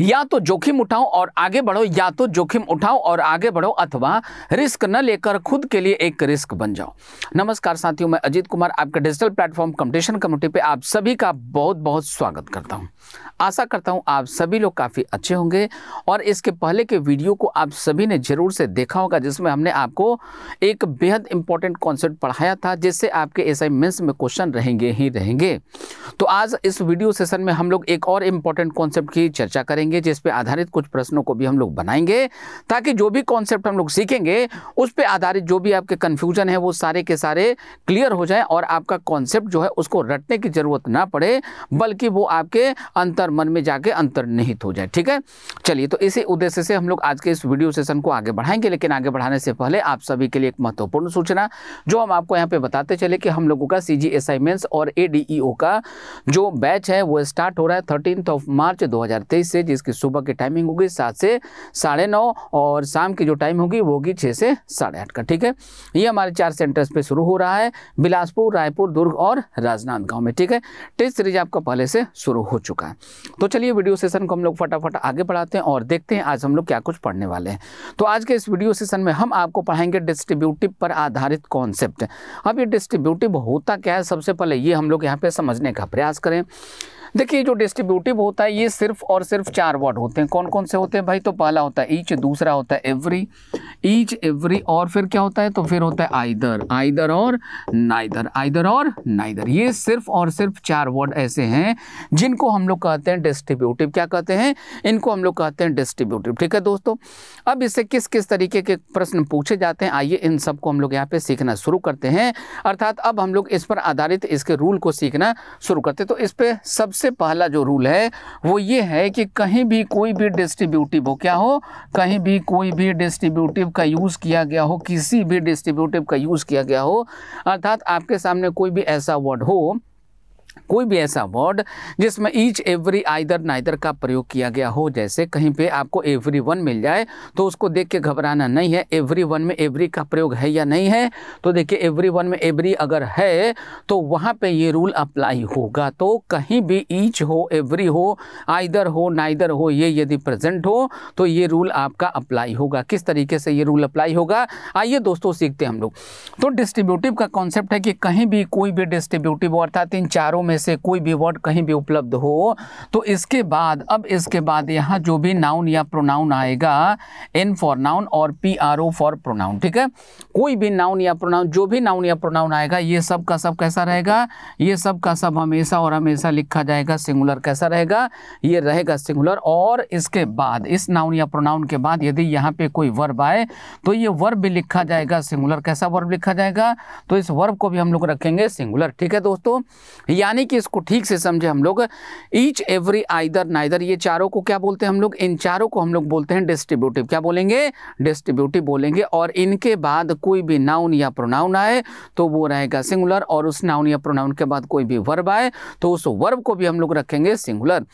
या तो जोखिम उठाओ और आगे बढ़ो या तो जोखिम उठाओ और आगे बढ़ो अथवा रिस्क न लेकर खुद के लिए एक रिस्क बन जाओ नमस्कार साथियों मैं अजीत कुमार आपके डिजिटल प्लेटफॉर्म कंपटीशन कमेटी पे आप सभी का बहुत बहुत स्वागत करता हूँ आशा करता हूँ आप सभी लोग काफ़ी अच्छे होंगे और इसके पहले के वीडियो को आप सभी ने ज़रूर से देखा होगा जिसमें हमने आपको एक बेहद इंपॉर्टेंट कॉन्सेप्ट पढ़ाया था जिससे आपके एस मेंस में क्वेश्चन रहेंगे ही रहेंगे तो आज इस वीडियो सेशन में हम लोग एक और इम्पॉर्टेंट कॉन्सेप्ट की चर्चा करेंगे करेंगे जिस पे आधारित कुछ प्रश्नों को भी हम लोग बनाएंगे ताकि जो भी कॉन्सेप्ट हम लोग सीखेंगे उस पे आधारित जो भी आपके कन्फ्यूजन है वो सारे के सारे क्लियर हो जाए और आपका कॉन्सेप्ट जो है उसको रटने की ज़रूरत ना पड़े बल्कि वो आपके अंतर मन में जाके अंतर्निहित हो जाए ठीक है चलिए तो इसी उद्देश्य से हम लोग आज के इस वीडियो सेशन को आगे बढ़ाएंगे लेकिन आगे बढ़ाने से पहले आप सभी के लिए एक महत्वपूर्ण सूचना जो हम आपको यहाँ पे बताते चले कि हम लोगों का सी जी और ए e का जो बैच है वो स्टार्ट हो रहा है थर्टीन ऑफ मार्च दो से कि इसकी सुबह की टाइमिंग होगी सात से साढ़े नौ और शाम की जो टाइम होगी वो होगी छः से साढ़े आठ का ठीक है ये हमारे चार सेंटर्स पे शुरू हो रहा है बिलासपुर रायपुर दुर्ग और राजनांदगांव में ठीक है टेस्ट सीरीज आपका पहले से शुरू हो चुका है तो चलिए वीडियो सेशन को हम लोग फटाफट आगे बढ़ाते हैं और देखते हैं आज हम लोग क्या कुछ पढ़ने वाले हैं तो आज के इस वीडियो सेशन में हम आपको पढ़ाएंगे डिस्ट्रीब्यूटिव पर आधारित कॉन्सेप्ट अब ये डिस्ट्रीब्यूटिव होता क्या है सबसे पहले ये हम लोग यहाँ पे समझने का प्रयास करें देखिए जो डिस्ट्रीब्यूटिव होता है ये सिर्फ और सिर्फ चार वर्ड होते हैं कौन कौन से होते हैं भाई तो पहला होता है ईच दूसरा होता है एवरी ईच एवरी और फिर क्या होता है तो फिर होता है आइदर आइदर और नाइदर आइदर और नाइदर ये सिर्फ और सिर्फ चार वर्ड ऐसे हैं जिनको हम लोग कहते हैं डिस्ट्रीब्यूटिव क्या कहते हैं इनको हम लोग कहते हैं डिस्ट्रीब्यूटिव ठीक है दोस्तों अब इससे किस किस तरीके के प्रश्न पूछे जाते हैं आइए इन सबको हम लोग यहाँ पे सीखना शुरू करते हैं अर्थात अब हम लोग इस पर आधारित इसके रूल को सीखना शुरू करते हैं तो इस पर सबसे पहला जो रूल है वो ये है कि कहीं कहीं भी कोई भी डिस्ट्रीब्यूटिव हो क्या हो कहीं भी कोई भी डिस्ट्रीब्यूटिव का यूज़ किया गया हो किसी भी डिस्ट्रीब्यूटिव का यूज़ किया गया हो अर्थात आपके सामने कोई भी ऐसा वर्ड हो कोई भी ऐसा वर्ड जिसमें ईच एवरी आइदर नाइदर का प्रयोग किया गया हो जैसे कहीं पे आपको एवरी वन मिल जाए तो उसको देख के घबराना नहीं है एवरी वन में एवरी का प्रयोग है या नहीं है तो देखिए एवरी वन में एवरी अगर है तो वहाँ पे ये रूल अप्लाई होगा तो कहीं भी ईच हो एवरी हो आइदर हो नाइदर हो ये यदि प्रेजेंट हो तो ये रूल आपका अप्लाई होगा किस तरीके से ये रूल अप्लाई होगा आइए दोस्तों सीखते हैं हम लोग तो डिस्ट्रीब्यूटिव का कॉन्सेप्ट है कि कहीं भी कोई भी डिस्ट्रीब्यूटिव अर्थात इन चारों चारों में से कोई भी वर्ड कहीं भी उपलब्ध हो तो इसके बाद अब इसके बाद यहाँ जो भी नाउन या प्रोनाउन आएगा एन फॉर नाउन और P R O for pronoun ठीक है कोई भी नाउन या प्रोनाउन जो भी नाउन या प्रोनाउन आएगा ये सब का सब कैसा रहेगा ये सब का सब हमेशा और हमेशा लिखा जाएगा सिंगुलर कैसा रहेगा ये रहेगा सिंगुलर और इसके बाद इस नाउन या प्रोनाउन के बाद यदि यहाँ पे कोई वर्ब आए तो ये वर्ब भी लिखा जाएगा सिंगुलर कैसा वर्ब लिखा जाएगा तो इस वर्ब को भी हम लोग रखेंगे सिंगुलर ठीक है दोस्तों या यानी कि इसको ठीक से समझे हम लोग ईच एवरी आइदर नाइदर ये चारों को क्या बोलते हैं हम लोग इन चारों को हम लोग बोलते हैं डिस्ट्रीब्यूटिव क्या बोलेंगे डिस्ट्रीब्यूटिव बोलेंगे और इनके बाद कोई भी नाउन या प्रोनाउन आए तो वो रहेगा सिंगुलर और उस नाउन या प्रोनाउन के बाद कोई भी वर्ब आए तो उस वर्ब को भी हम लोग रखेंगे सिंगुलर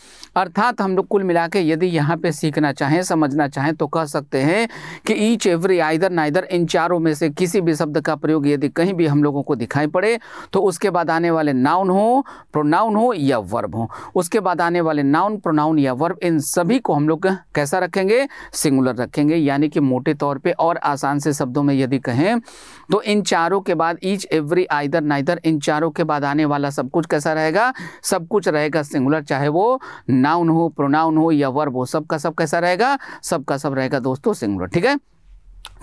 अर्थात हम लोग कुल मिला के यदि यहाँ पे सीखना चाहें समझना चाहें तो कह सकते हैं कि ईच एवरी आइदर नाइदर इन चारों में से किसी भी शब्द का प्रयोग यदि कहीं भी हम लोगों को दिखाई पड़े तो उसके बाद आने वाले नाउन हो प्रोनाउन हो या वर्ब हो उसके बाद आने वाले नाउन प्रोनाउन या वर्ब इन सभी को हम लोग कैसा रखेंगे सिंगुलर रखेंगे यानी कि मोटे तौर पे और आसान से शब्दों में यदि कहें तो इन चारों के बाद ईच एवरी आइदर नाइदर इन चारों के बाद आने वाला सब कुछ कैसा रहेगा सब कुछ रहेगा सिंगुलर चाहे वो नाउन हो प्रोनाउन हो या वर्ब हो सबका सब कैसा रहेगा सबका सब रहेगा दोस्तों सिंगुलर ठीक है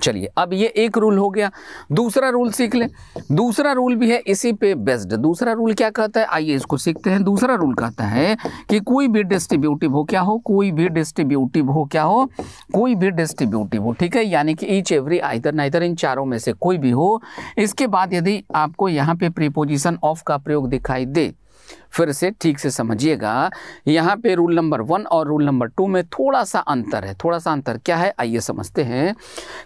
चलिए अब ये एक रूल हो गया दूसरा रूल सीख लें दूसरा रूल भी है इसी पे बेस्ड दूसरा रूल क्या कहता है आइए इसको सीखते हैं दूसरा रूल कहता है कि कोई भी डिस्ट्रीब्यूटिव हो क्या हो कोई भी डिस्ट्रीब्यूटिव हो क्या हो कोई भी डिस्ट्रीब्यूटिव हो ठीक है यानी कि ईच एवरी आइदर नाइदर इन चारों में से कोई भी हो इसके बाद यदि आपको यहाँ पे प्रीपोजिशन ऑफ का प्रयोग दिखाई दे फिर से ठीक से समझिएगा यहाँ पे रूल नंबर वन और रूल नंबर टू में थोड़ा सा अंतर है थोड़ा सा अंतर क्या है आइए समझते हैं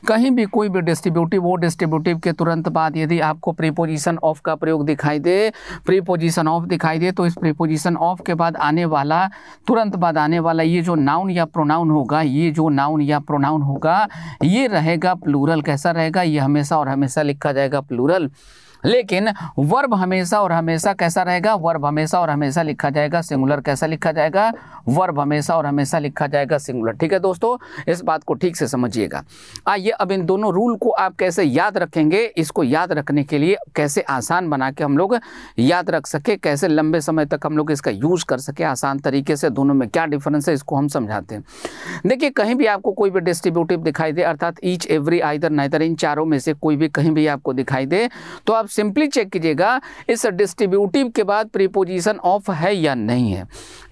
कहीं भी कोई भी डिस्ट्रीब्यूटिव वो डिस्ट्रीब्यूटिव के तुरंत बाद यदि आपको प्रीपोजिशन ऑफ का प्रयोग दिखाई दे प्रीपोजिशन ऑफ दिखाई दे तो इस प्रीपोजिशन ऑफ के बाद आने वाला तुरंत बाद आने वाला ये जो नाउन या प्रोनाउन होगा ये जो नाउन या प्रोनाउन होगा ये रहेगा प्लूरल कैसा रहेगा ये हमेशा और हमेशा लिखा जाएगा प्लूरल लेकिन वर्ब हमेशा और हमेशा कैसा रहेगा वर्ब हमेशा और हमेशा लिखा जाएगा सिंगुलर कैसा लिखा जाएगा वर्ब हमेशा और हमेशा लिखा जाएगा सिंगुलर ठीक है दोस्तों इस बात को ठीक से समझिएगा आइए अब इन दोनों रूल को आप कैसे याद रखेंगे इसको याद रखने के लिए कैसे आसान बना के हम लोग याद रख सके कैसे लंबे समय तक हम लोग इसका यूज़ कर सके आसान तरीके से दोनों में क्या डिफरेंस है इसको हम समझाते हैं देखिए कहीं भी आपको कोई भी डिस्ट्रीब्यूटिव दिखाई दे अर्थात ईच एवरी आइदर नाइदर इन चारों में से कोई भी कहीं भी आपको दिखाई दे तो आप सिंपली चेक कीजिएगा इस डिस्ट्रीब्यूटिव के बाद प्रीपोजिशन ऑफ है या नहीं है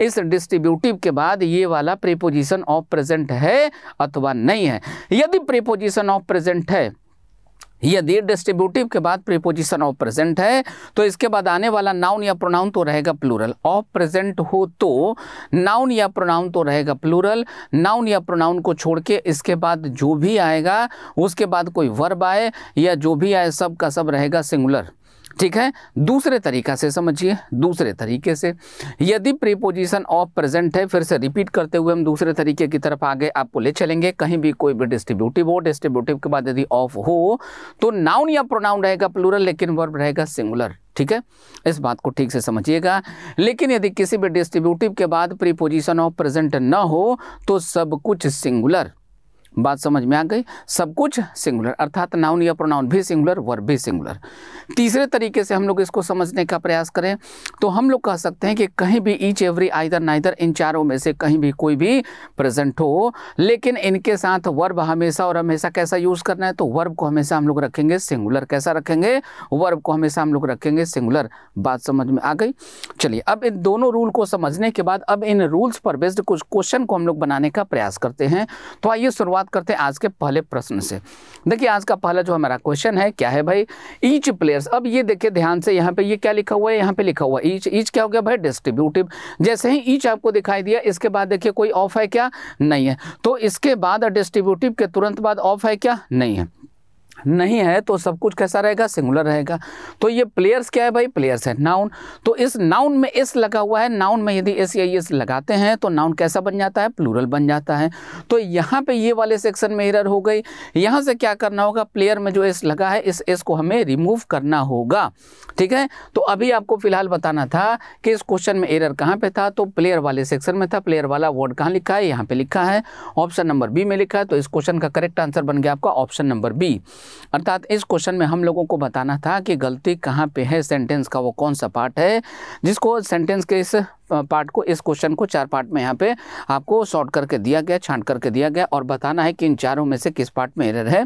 इस डिस्ट्रीब्यूटिव के बाद ये वाला प्रीपोजिशन ऑफ प्रेजेंट है अथवा नहीं है यदि प्रीपोजिशन ऑफ प्रेजेंट है यदि डिस्ट्रीब्यूटिव के बाद प्रीपोजिशन ऑफ प्रेजेंट है तो इसके बाद आने वाला नाउन या प्रोनाउन तो रहेगा प्लूरल ऑफ प्रेजेंट हो तो नाउन या प्रोनाउन तो रहेगा प्लूरल नाउन या प्रोनाउन को छोड़ के इसके बाद जो भी आएगा उसके बाद कोई वर्ब आए या जो भी आए सब का सब रहेगा सिंगुलर ठीक है दूसरे तरीका से समझिए दूसरे तरीके से यदि प्रीपोजिशन ऑफ प्रेजेंट है फिर से रिपीट करते हुए हम दूसरे तरीके की तरफ आगे आपको ले चलेंगे कहीं भी कोई भी डिस्ट्रीब्यूटिव हो डिस्ट्रीब्यूटिव के बाद यदि ऑफ हो तो नाउन या प्रोनाउन रहेगा प्लूरल लेकिन वर्ब रहेगा सिंगुलर ठीक है इस बात को ठीक से समझिएगा लेकिन यदि किसी भी डिस्ट्रीब्यूटिव के बाद प्रीपोजिशन ऑफ प्रेजेंट ना हो तो सब कुछ सिंगुलर बात समझ में आ गई सब कुछ सिंगुलर अर्थात नाउन या प्रोनाउन भी सिंगुलर वर्ब भी सिंगुलर तीसरे तरीके से हम लोग इसको समझने का प्रयास करें तो हम लोग कह सकते हैं कि कहीं भी ईच एवरी आइदर नाइदर इन चारों में से कहीं भी कोई भी प्रेजेंट हो लेकिन इनके साथ वर्ब हमेशा और हमेशा कैसा यूज़ करना है तो वर्ब को हमेशा हम लोग रखेंगे सिंगुलर कैसा रखेंगे वर्ब को हमेशा हम लोग रखेंगे सिंगुलर बात समझ में आ गई चलिए अब इन दोनों रूल को समझने के बाद अब इन रूल्स पर बेस्ड कुछ क्वेश्चन को हम लोग बनाने का प्रयास करते हैं तो आइए शुरुआत शुरुआत करते हैं आज के पहले प्रश्न से देखिए आज का पहला जो हमारा क्वेश्चन है क्या है भाई ईच प्लेयर्स अब ये देखिए ध्यान से यहाँ पे ये क्या लिखा हुआ है यहाँ पे लिखा हुआ ईच ईच क्या हो गया भाई डिस्ट्रीब्यूटिव जैसे ही ईच आपको दिखाई दिया इसके बाद देखिए कोई ऑफ है क्या नहीं है तो इसके बाद डिस्ट्रीब्यूटिव के तुरंत बाद ऑफ है क्या नहीं है नहीं है तो सब कुछ कैसा रहेगा सिंगुलर रहेगा तो ये प्लेयर्स क्या है भाई प्लेयर्स है नाउन तो इस नाउन में एस लगा हुआ है नाउन में यदि एस या एस लगाते हैं तो नाउन कैसा बन जाता है प्लूरल बन जाता है तो यहाँ पे ये वाले सेक्शन में एरर हो गई यहाँ से क्या करना होगा प्लेयर में जो एस लगा है इस एस को हमें रिमूव करना होगा ठीक है तो अभी आपको फिलहाल बताना था कि इस क्वेश्चन में एरर कहाँ पर था तो प्लेयर वाले सेक्शन में था प्लेयर वाला वर्ड कहाँ लिखा है यहाँ पर लिखा है ऑप्शन नंबर बी में लिखा है तो इस क्वेश्चन का करेक्ट आंसर बन गया आपका ऑप्शन नंबर बी अर्थात इस क्वेश्चन में हम लोगों को बताना था कि गलती कहाँ पे है सेंटेंस का वो कौन सा पार्ट है जिसको सेंटेंस के इस पार्ट को इस क्वेश्चन को चार पार्ट में यहाँ पे आपको शॉर्ट करके दिया गया छांट करके दिया गया और बताना है कि इन चारों में से किस पार्ट में एरर है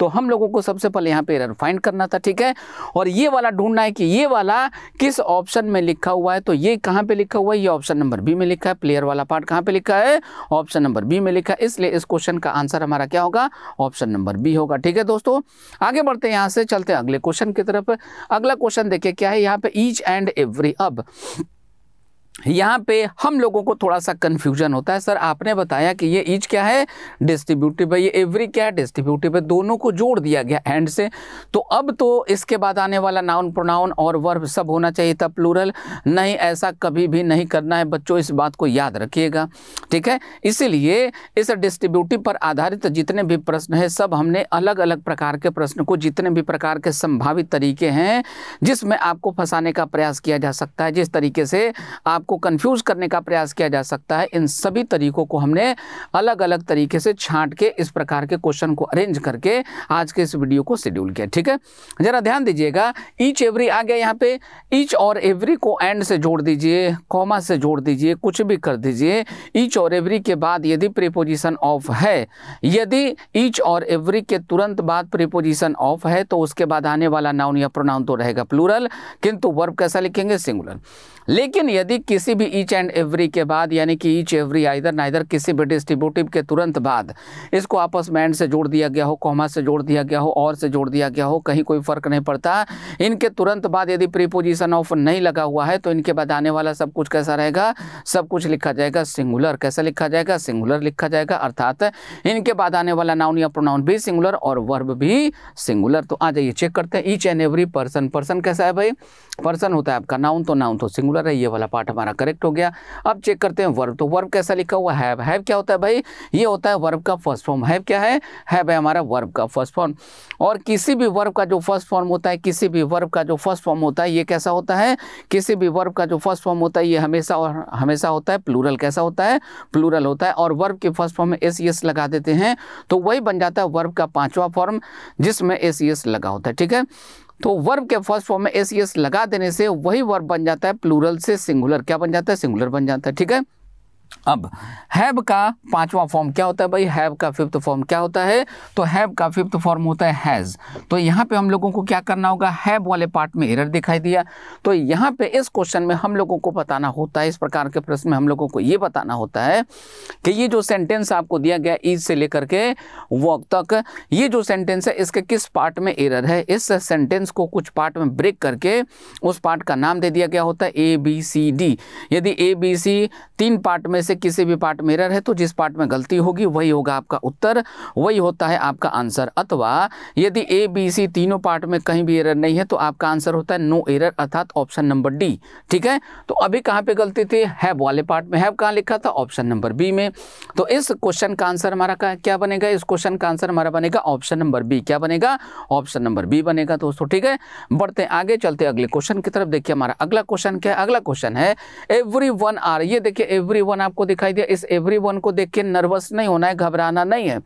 तो हम लोगों को सबसे पहले यहाँ पे एरर फाइंड करना था ठीक है और ये वाला ढूंढना है कि ये वाला किस ऑप्शन में लिखा हुआ है तो ये कहाँ पे लिखा हुआ है ये ऑप्शन नंबर बी में लिखा है प्लेयर वाला पार्ट कहाँ पे लिखा है ऑप्शन नंबर बी में लिखा है इसलिए इस क्वेश्चन का आंसर हमारा क्या होगा ऑप्शन नंबर बी होगा ठीक है दोस्तों आगे बढ़ते हैं यहाँ से चलते हैं अगले क्वेश्चन की तरफ अगला क्वेश्चन देखिए क्या है यहाँ पे ईच एंड एवरी अब यहाँ पे हम लोगों को थोड़ा सा कन्फ्यूजन होता है सर आपने बताया कि ये ईच क्या है डिस्ट्रीब्यूटिव है ये एवरी क्या है डिस्ट्रीब्यूटिव है दोनों को जोड़ दिया गया हैंड से तो अब तो इसके बाद आने वाला नाउन प्रोनाउन और वर्ब सब होना चाहिए था प्लूरल नहीं ऐसा कभी भी नहीं करना है बच्चों इस बात को याद रखिएगा ठीक है इसीलिए इस डिस्ट्रीब्यूटिव पर आधारित जितने भी प्रश्न हैं सब हमने अलग अलग प्रकार के प्रश्न को जितने भी प्रकार के संभावित तरीके हैं जिसमें आपको फंसाने का प्रयास किया जा सकता है जिस तरीके से आप आपको कंफ्यूज करने का प्रयास किया जा सकता है इन सभी तरीकों को हमने अलग अलग तरीके से छांट के इस प्रकार के क्वेश्चन को अरेंज करके आज के इस वीडियो को शेड्यूल किया ठीक है ज़रा ध्यान दीजिएगा ईच एवरी आ गया यहाँ पे ईच और एवरी को एंड से जोड़ दीजिए कॉमा से जोड़ दीजिए कुछ भी कर दीजिए ईच और एवरी के बाद यदि प्रीपोजिशन ऑफ है यदि ईच और एवरी के तुरंत बाद प्रीपोजिशन ऑफ है तो उसके बाद आने वाला नाउन या प्रोनाउन तो रहेगा प्लूरल किंतु वर्ब कैसा लिखेंगे सिंगुलर लेकिन यदि किसी भी ईच एंड एवरी के बाद यानी कि ईच एवरी आइधर नाइधर किसी भी डिस्ट्रीब्यूटिव के तुरंत बाद इसको आपस में एंड से जोड़ दिया गया हो कॉमा से जोड़ दिया गया हो और से जोड़ दिया गया हो कहीं कोई फर्क नहीं पड़ता इनके तुरंत बाद यदि प्रीपोजिशन ऑफ नहीं लगा हुआ है तो इनके बाद आने वाला सब कुछ कैसा रहेगा सब कुछ लिखा जाएगा सिंगुलर कैसा लिखा जाएगा सिंगुलर लिखा जाएगा अर्थात इनके बाद आने वाला नाउन या प्रोनाउन भी सिंगुलर और वर्ब भी सिंगुलर तो आ जाइए चेक करते हैं each and every person person कैसा है भाई पर्सन होता है आपका नाउन तो नाउन तो सिंगुलर है ये वाला पार्ट हमारा हमारा करेक्ट हो गया अब चेक करते हैं वर्ब तो वर्ब कैसा लिखा हुआ हैव हैव क्या होता है भाई ये होता है वर्ब का फर्स्ट फॉर्म हैव क्या है हैव है हमारा वर्ब का फर्स्ट फॉर्म और किसी भी वर्ब का जो फर्स्ट फॉर्म होता है किसी भी वर्ब का जो फर्स्ट फॉर्म होता है ये कैसा होता है किसी भी वर्ब का जो फर्स्ट फॉर्म होता है ये हमेशा और हमेशा होता है प्लूरल कैसा होता है प्लूरल होता है और वर्ब के फर्स्ट फॉर्म में एस एस लगा देते हैं तो वही बन जाता है वर्ब का पाँचवा फॉर्म जिसमें एस एस लगा होता है ठीक है तो वर्ब के फर्स्ट फॉर्म में एस एस लगा देने से वही वर्ब बन जाता है प्लूरल से सिंगुलर क्या बन जाता है सिंगुलर बन जाता है ठीक है अब हैव का पांचवा फॉर्म क्या होता है भाई हैव का फिफ्थ फॉर्म क्या होता है तो हैव का फिफ्थ फॉर्म होता है हैज़ तो यहाँ पे हम लोगों को क्या करना होगा हैव वाले पार्ट में एरर दिखाई दिया तो यहाँ पे इस क्वेश्चन में हम लोगों को बताना होता है इस प्रकार के प्रश्न में हम लोगों को ये बताना होता है कि ये जो सेंटेंस आपको दिया गया ईज से लेकर के वर्क तक ये जो सेंटेंस है इसके किस पार्ट में एरर है इस सेंटेंस को कुछ पार्ट में ब्रेक करके उस पार्ट का नाम दे दिया गया होता है ए बी सी डी यदि ए बी सी तीन पार्ट में में से किसी भी पार्ट मिरर है तो जिस पार्ट में गलती होगी वही होगा आपका उत्तर वही होता है आपका आंसर अथवा यदि ए बी सी तीनों पार्ट में कहीं भी एरर नहीं है तो आपका आंसर होता है नो एरर अर्थात ऑप्शन नंबर डी ठीक है तो अभी कहाँ पे गलती थी हैव वाले पार्ट में हैव कहाँ लिखा था ऑप्शन नंबर बी में तो इस क्वेश्चन का आंसर हमारा क्या बनेगा इस क्वेश्चन का आंसर हमारा बनेगा ऑप्शन नंबर बी क्या बनेगा ऑप्शन नंबर बी बनेगा दोस्तों ठीक है बढ़ते आगे चलते अगले क्वेश्चन की तरफ देखिए हमारा अगला क्वेश्चन क्या है अगला क्वेश्चन है एवरी वन आर ये देखिए एवरी वन आपको दिखाई दिया इस एवरी वन को देख के नर्वस नहीं होना है घबराना नहीं है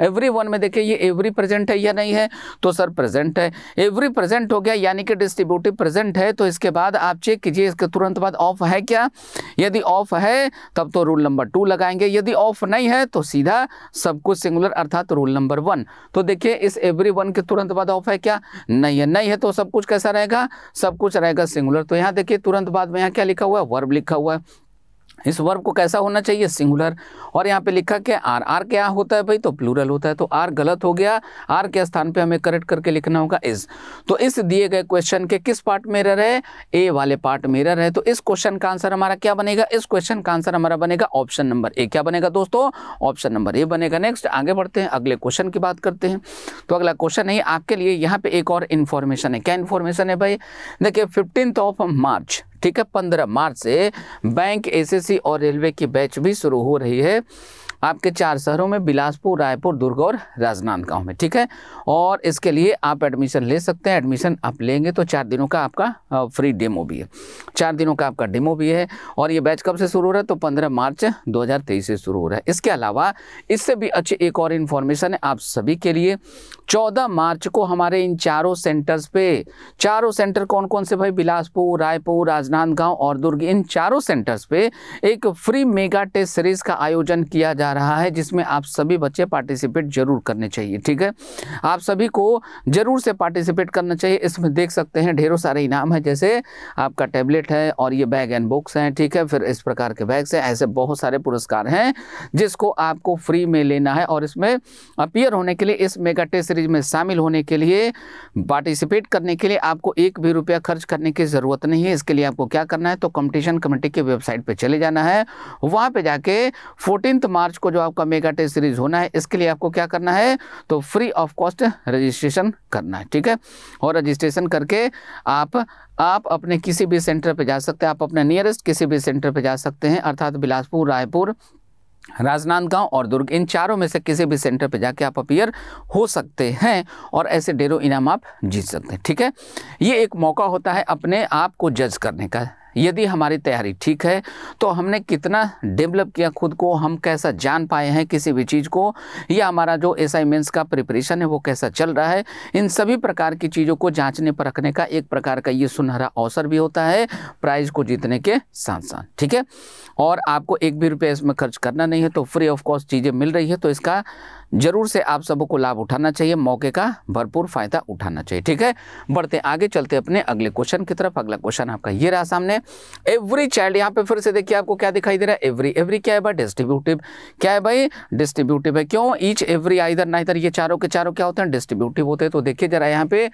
एवरी वन में देखिए ये एवरी प्रेजेंट है या नहीं है तो सर प्रेजेंट है एवरी प्रेजेंट हो गया यानी कि डिस्ट्रीब्यूटिव प्रेजेंट है तो इसके बाद आप चेक कीजिए इसके तुरंत बाद ऑफ है क्या यदि ऑफ है तब तो रूल नंबर टू लगाएंगे यदि ऑफ नहीं है तो सीधा सब कुछ सिंगुलर अर्थात रूल नंबर वन तो देखिए इस एवरी वन के तुरंत बाद ऑफ है क्या नहीं है नहीं है तो सब कुछ कैसा रहेगा सब कुछ रहेगा सिंगुलर तो यहाँ देखिए तुरंत बाद में यहाँ क्या लिखा हुआ है वर्ब लिखा हुआ है इस वर्ब को कैसा होना चाहिए सिंगुलर और यहाँ पे लिखा क्या आर आर क्या होता है भाई तो प्लूरल होता है तो आर गलत हो गया आर के स्थान पे हमें करेक्ट करके लिखना होगा इस तो इस दिए गए क्वेश्चन के किस पार्ट में रह रहे ए वाले पार्ट में रह रहे तो इस क्वेश्चन का आंसर हमारा क्या बनेगा इस क्वेश्चन का आंसर हमारा बनेगा ऑप्शन नंबर ए क्या बनेगा दोस्तों ऑप्शन नंबर ए बनेगा नेक्स्ट आगे बढ़ते हैं अगले क्वेश्चन की बात करते हैं तो अगला क्वेश्चन है आपके लिए यहाँ पे एक और इन्फॉर्मेशन है क्या इन्फॉर्मेशन है भाई देखिए फिफ्टींथ ऑफ मार्च ठीक है पंद्रह मार्च से बैंक एसएससी और रेलवे की बैच भी शुरू हो रही है आपके चार शहरों में बिलासपुर रायपुर दुर्ग और राजनांदगांव में ठीक है और इसके लिए आप एडमिशन ले सकते हैं एडमिशन आप लेंगे तो चार दिनों का आपका फ्री डेमो भी है चार दिनों का आपका डेमो भी है और ये बैच कब से शुरू हो रहा है तो पंद्रह मार्च दो से शुरू हो रहा है इसके अलावा इससे भी अच्छी एक और इन्फॉर्मेशन है आप सभी के लिए चौदह मार्च को हमारे इन चारों सेंटर्स पे चारों सेंटर कौन कौन से भाई बिलासपुर रायपुर राजनांदगांव और दुर्ग इन चारों सेंटर्स पे एक फ्री मेगा टेस्ट सीरीज का आयोजन किया जा जा रहा है जिसमें आप सभी बच्चे पार्टिसिपेट जरूर करने चाहिए ठीक है आप सभी को जरूर से पार्टिसिपेट करना चाहिए इसमें देख सकते हैं ढेरों सारे इनाम है जैसे आपका टेबलेट है और ये बैग एंड बुक्स हैं ठीक है फिर इस प्रकार के बैग्स हैं ऐसे बहुत सारे पुरस्कार हैं जिसको आपको फ्री में लेना है और इसमें अपियर होने के लिए इस मेगा टेस्ट सीरीज में शामिल होने के लिए पार्टिसिपेट करने के लिए आपको एक भी रुपया खर्च करने की ज़रूरत नहीं है इसके लिए आपको क्या करना है तो कॉम्पिटिशन कमेटी की वेबसाइट पर चले जाना है वहां पर जाके फोर्टीन मार्च को जो आपका मेगा टेस्ट सीरीज होना है इसके लिए आपको क्या करना है तो फ्री ऑफ कॉस्ट रजिस्ट्रेशन करना है ठीक है और रजिस्ट्रेशन करके आप आप अपने किसी भी सेंटर पर जा सकते हैं आप अपने नियरेस्ट किसी भी सेंटर पर जा सकते हैं अर्थात बिलासपुर रायपुर राजनांदगांव और दुर्ग इन चारों में से किसी भी सेंटर पर जाके आप अपीयर हो सकते हैं और ऐसे डेरो इनाम आप जीत सकते हैं ठीक है ये एक मौका होता है अपने आप को जज करने का यदि हमारी तैयारी ठीक है तो हमने कितना डेवलप किया खुद को हम कैसा जान पाए हैं किसी भी चीज़ को या हमारा जो असाइनमेंट्स का प्रिपरेशन है वो कैसा चल रहा है इन सभी प्रकार की चीज़ों को जांचने रखने का एक प्रकार का ये सुनहरा अवसर भी होता है प्राइज़ को जीतने के साथ साथ ठीक है और आपको एक भी रुपये इसमें खर्च करना नहीं है तो फ्री ऑफ कॉस्ट चीज़ें मिल रही है तो इसका जरूर से आप सबको लाभ उठाना चाहिए मौके का भरपूर फायदा उठाना चाहिए ठीक है बढ़ते आगे चलते अपने अगले क्वेश्चन की तरफ अगला क्वेश्चन आपका ये रहा सामने एवरी चाइल्ड यहाँ पे फिर से देखिए आपको क्या दिखाई दे रहा है एवरी एवरी क्या है भाई डिस्ट्रीब्यूटिव क्या है भाई डिस्ट्रीब्यूटिव है क्यों ईच एवरी आइधर ना इधर ये चारों के चारों क्या होते हैं डिस्ट्रीब्यूटिव होते हैं तो देखिए जरा यहाँ पे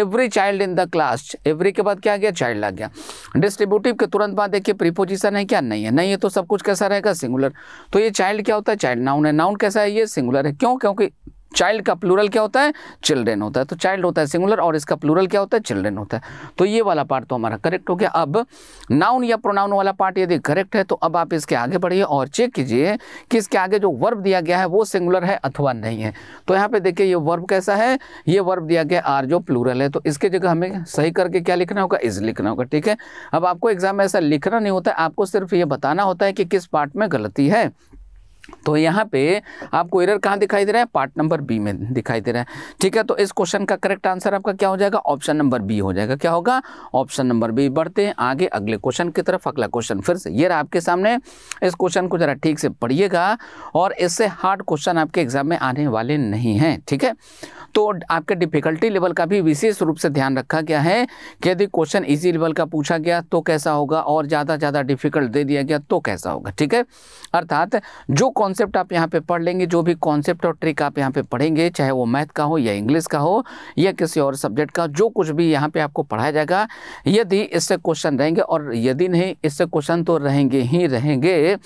every child in the class every के बाद क्या आ गया चाइल्ड आ गया डिस्ट्रीब्यूटिव के तुरंत बाद देखिए प्रीपोजिशन है क्या नहीं है नहीं है तो सब कुछ कैसा रहेगा सिंगुलर तो ये चाइल्ड क्या होता है चाइल्ड नाउन है नाउन कैसा है ये सिंगुलर है क्यों क्यों क्योंकि चाइल्ड का प्लूरल क्या होता है चिल्ड्रेन होता है तो चाइल्ड होता है सिंगुलर और इसका प्लूरल क्या होता है चिल्ड्रेन होता है तो ये वाला पार्ट तो हमारा करेक्ट हो गया अब नाउन या प्रोनाउन वाला पार्ट यदि करेक्ट है तो अब आप इसके आगे बढ़िए और चेक कीजिए कि इसके आगे जो वर्ब दिया गया है वो सिंगुलर है अथवा नहीं है तो यहाँ पर देखिए ये वर्ब कैसा है ये वर्ब दिया गया आर जो प्लूरल है तो इसके जगह हमें सही करके क्या लिखना होगा इज लिखना होगा ठीक है अब आपको एग्जाम में ऐसा लिखना नहीं होता आपको सिर्फ ये बताना होता है कि किस पार्ट में गलती है तो यहाँ पे आपको एरर कहाँ दिखाई दे रहा है पार्ट नंबर बी में दिखाई दे रहा है ठीक है तो इस क्वेश्चन का करेक्ट आंसर आपका क्या हो जाएगा ऑप्शन नंबर बी हो जाएगा क्या होगा ऑप्शन नंबर बी बढ़ते हैं आगे अगले क्वेश्चन की तरफ अगला क्वेश्चन फिर से ये रहा आपके सामने इस क्वेश्चन को ज़रा ठीक से पढ़िएगा और इससे हार्ड क्वेश्चन आपके एग्जाम में आने वाले नहीं हैं ठीक है तो आपके डिफिकल्टी लेवल का भी विशेष रूप से ध्यान रखा गया है कि यदि क्वेश्चन ईजी लेवल का पूछा गया तो कैसा होगा और ज़्यादा ज़्यादा डिफिकल्ट दे दिया गया तो कैसा होगा ठीक है अर्थात जो कॉन्सेप्ट आप यहाँ पे पढ़ लेंगे जो भी कॉन्सेप्ट और ट्रिक आप यहाँ पे पढ़ेंगे चाहे वो मैथ का हो या इंग्लिश का हो या किसी और सब्जेक्ट का जो कुछ भी यहाँ पे आपको पढ़ाया जाएगा यदि इससे क्वेश्चन रहेंगे और यदि नहीं इससे क्वेश्चन तो रहेंगे ही रहेंगे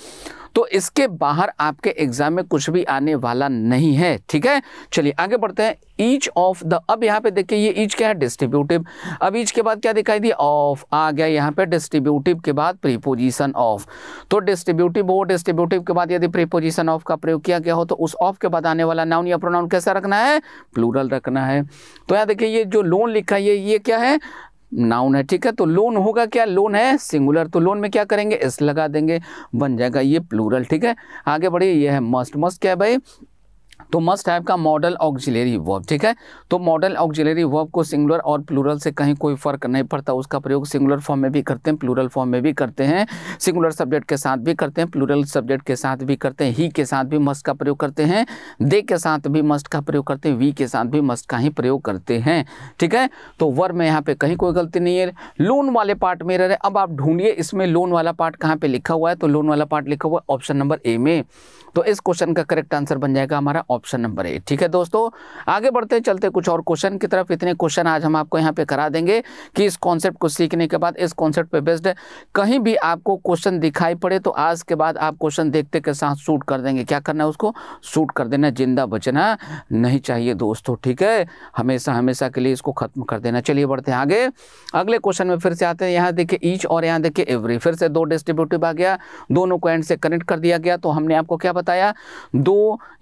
तो इसके बाहर आपके एग्जाम में कुछ भी आने वाला नहीं है ठीक है चलिए आगे बढ़ते हैं ईच ऑफ द अब यहाँ पे देखिए ये ईच क्या है डिस्ट्रीब्यूटिव अब ईच के बाद क्या दिखाई दी ऑफ आ गया यहाँ पे डिस्ट्रीब्यूटिव के बाद प्रीपोजिशन ऑफ तो डिस्ट्रीब्यूटिव वो डिस्ट्रीब्यूटिव के बाद यदि प्रीपोजिशन ऑफ का प्रयोग किया गया हो तो उस ऑफ के बाद आने वाला नाउन या प्रोनाउन कैसा रखना है प्लूरल रखना है तो यहाँ देखिए ये जो लोन लिखा है ये क्या है नाउन है ठीक है तो लोन होगा क्या लोन है सिंगुलर तो लोन में क्या करेंगे एस लगा देंगे बन जाएगा ये प्लूरल ठीक है आगे बढ़िए ये है मस्ट मस्ट क्या है भाई तो मस्ट हैव का मॉडल ऑक्जिलरी वर्ब ठीक है तो मॉडल ऑक्जिलरी वर्ब को सिंगुलर और प्लूरल से कहीं कोई फर्क नहीं पड़ता उसका प्रयोग सिंगुलर फॉर्म में भी करते हैं प्लूरल फॉर्म में भी करते हैं सिंगुलर सब्जेक्ट के साथ भी करते हैं प्लूरल सब्जेक्ट के साथ भी करते हैं ही के साथ भी मस्ट का प्रयोग करते हैं दे के साथ भी मस्ट का प्रयोग करते हैं वी के साथ भी मस्ट का ही प्रयोग करते हैं ठीक है तो वर्ब में यहाँ पे कहीं कोई गलती नहीं है लोन वाले पार्ट में रह रहे अब आप ढूंढिए इसमें लोन वाला पार्ट कहाँ पे लिखा हुआ है तो लोन वाला पार्ट लिखा हुआ है ऑप्शन नंबर ए में तो इस क्वेश्चन का करेक्ट आंसर बन जाएगा हमारा ऑप्शन ऑप्शन नंबर एट ठीक है दोस्तों आगे बढ़ते चलते कुछ और क्वेश्चन की तरफ इतने क्वेश्चन आज हम आपको यहाँ पे करा देंगे कि इस कॉन्सेप्ट को सीखने के बाद इस कॉन्सेप्ट पे बेस्ड कहीं भी आपको क्वेश्चन दिखाई पड़े तो आज के बाद आप क्वेश्चन देखते के साथ शूट कर देंगे क्या करना है उसको शूट कर देना जिंदा बचना नहीं चाहिए दोस्तों ठीक है हमेशा हमेशा के लिए इसको खत्म कर देना चलिए बढ़ते हैं आगे अगले क्वेश्चन में फिर से आते हैं यहाँ देखिए ईच और यहाँ देखिए एवरी फिर से दो डिस्ट्रीब्यूटिव आ गया दोनों को एंड से कनेक्ट कर दिया गया तो हमने आपको क्या बताया दो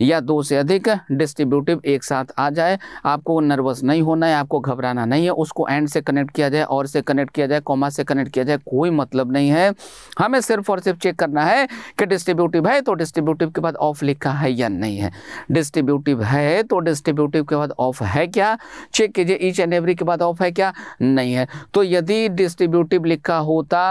या दो से अधिक अधिक डिस्ट्रीब्यूटिव एक साथ आ जाए आपको नर्वस नहीं होना है आपको घबराना नहीं है उसको एंड से कनेक्ट किया जाए और से कनेक्ट किया जाए कॉमा से कनेक्ट किया जाए कोई मतलब नहीं है हमें सिर्फ और सिर्फ चेक करना है कि डिस्ट्रीब्यूटिव है तो डिस्ट्रीब्यूटिव के बाद ऑफ लिखा है या नहीं है डिस्ट्रीब्यूटिव है तो डिस्ट्रीब्यूटिव के बाद ऑफ है क्या चेक कीजिए ईच एंड एवरी के बाद ऑफ है क्या नहीं है तो यदि डिस्ट्रीब्यूटिव लिखा होता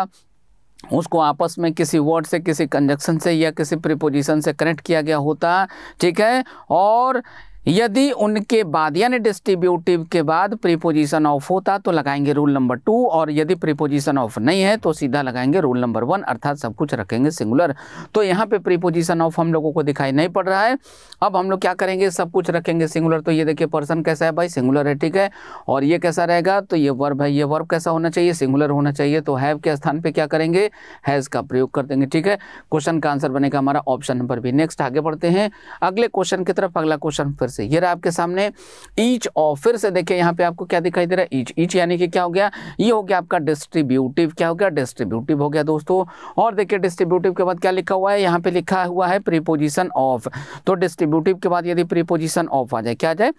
उसको आपस में किसी वर्ड से किसी कंजक्शन से या किसी प्रिपोजिशन से कनेक्ट किया गया होता ठीक है और यदि उनके बाद यानी डिस्ट्रीब्यूटिव के बाद प्रीपोजिशन ऑफ होता तो लगाएंगे रूल नंबर टू और यदि प्रीपोजिशन ऑफ नहीं है तो सीधा लगाएंगे रूल नंबर वन अर्थात सब कुछ रखेंगे सिंगुलर तो यहाँ पे प्रीपोजिशन ऑफ हम लोगों को दिखाई नहीं पड़ रहा है अब हम लोग क्या करेंगे सब कुछ रखेंगे सिंगुलर तो ये देखिए पर्सन कैसा है भाई सिंगुलर है ठीक है और ये कैसा रहेगा तो ये वर्ब है ये वर्ब कैसा होना चाहिए सिंगुलर होना चाहिए तो हैव के स्थान पर क्या करेंगे हैज़ का प्रयोग कर देंगे ठीक है क्वेश्चन का आंसर बनेगा हमारा ऑप्शन नंबर भी नेक्स्ट आगे बढ़ते हैं अगले क्वेश्चन की तरफ अगला क्वेश्चन फिर से से ये रहा आपके सामने ईच और फिर से देखिए यहाँ पे आपको क्या दिखाई दे रहा है ईच ईच यानी कि क्या हो गया ये हो गया आपका डिस्ट्रीब्यूटिव क्या हो गया डिस्ट्रीब्यूटिव हो गया दोस्तों और देखिए डिस्ट्रीब्यूटिव के बाद क्या लिखा हुआ है यहाँ पे लिखा हुआ है प्रीपोजिशन ऑफ तो डिस्ट्रीब्यूटिव के बाद यदि प्रीपोजिशन ऑफ आ जाए क्या आ जाए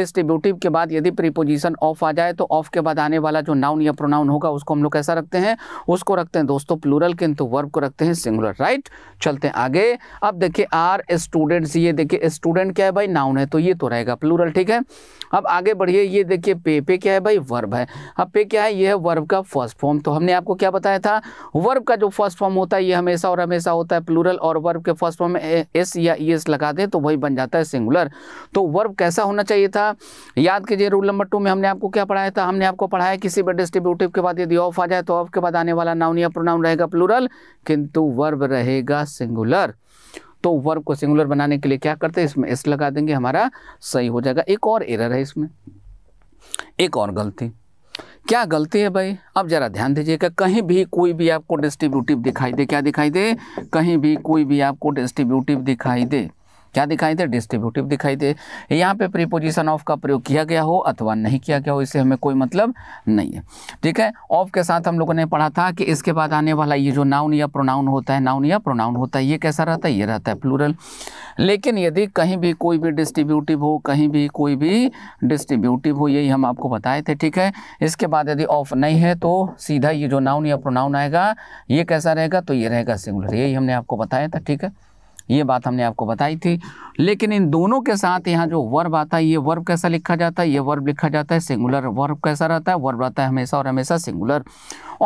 डिस्ट्रीब्यूटिव के बाद यदि प्रीपोजिशन ऑफ आ जाए तो ऑफ के बाद आने वाला जो नाउन या प्रोनाउन होगा उसको हम लोग कैसा रखते हैं उसको रखते हैं दोस्तों प्लूरल किंतु वर्ब को रखते हैं सिंगुलर राइट चलते हैं आगे अब देखिए आर स्टूडेंट्स ये देखिए स्टूडेंट क्या है भाई नाउन है तो ये तो रहेगा प्लूरल ठीक है अब आगे बढ़िए ये देखिए पे पे क्या है भाई वर्ब है अब पे क्या है ये है वर्ब का फर्स्ट फॉर्म तो हमने आपको क्या बताया था वर्ब का जो फर्स्ट फॉर्म होता है ये हमेशा और हमेशा होता है प्लूरल और वर्ब के फर्स्ट फॉर्म में एस या ई एस लगा दें तो वही बन जाता है सिंगुलर तो वर्ब कैसा होना चाहिए था याद कीजिए रूल नंबर टू में हमने आपको क्या पढ़ाया था हमने आपको पढ़ाया किसी भी डिस्ट्रीब्यूटिव के बाद यदि ऑफ आ जाए तो ऑफ के बाद आने वाला नाउन या प्रोनाउन रहेगा प्लूरल किंतु वर्ब रहेगा सिंगुलर तो वर्ब को सिंगुलर बनाने के लिए क्या करते हैं इसमें एस लगा देंगे हमारा सही हो जाएगा एक और एरर है इसमें एक और गलती क्या गलती है भाई अब ज़रा ध्यान दीजिएगा कहीं भी कोई भी आपको डिस्ट्रीब्यूटिव दिखाई दे क्या दिखाई दे कहीं भी कोई भी आपको डिस्ट्रीब्यूटिव दिखाई दे क्या दिखाई दे डिस्ट्रीब्यूटिव दिखाई दे यहाँ पे प्रीपोजिशन ऑफ का प्रयोग किया गया हो अथवा नहीं किया गया हो इससे हमें कोई मतलब नहीं है ठीक है ऑफ के साथ हम लोगों ने पढ़ा था कि इसके बाद आने वाला ये जो नाउन या प्रोनाउन होता है नाउन या प्रोनाउन होता है ये कैसा रहता है ये रहता है प्लूरल लेकिन यदि कहीं भी कोई भी डिस्ट्रीब्यूटिव हो कहीं भी कोई भी डिस्ट्रीब्यूटिव हो यही हम आपको बताए थे ठीक है इसके बाद यदि ऑफ नहीं है तो सीधा ये जो नाउन या प्रोनाउन आएगा ये कैसा रहेगा तो ये रहेगा सिंगुलर यही हमने आपको बताया था ठीक है ये बात हमने आपको बताई थी लेकिन इन दोनों के साथ यहाँ जो वर्ब आता है ये वर्ब कैसा लिखा जाता है ये वर्ब लिखा जाता है सिंगुलर वर्ब कैसा रहता है वर्ब रहता है हमेशा और हमेशा सिंगुलर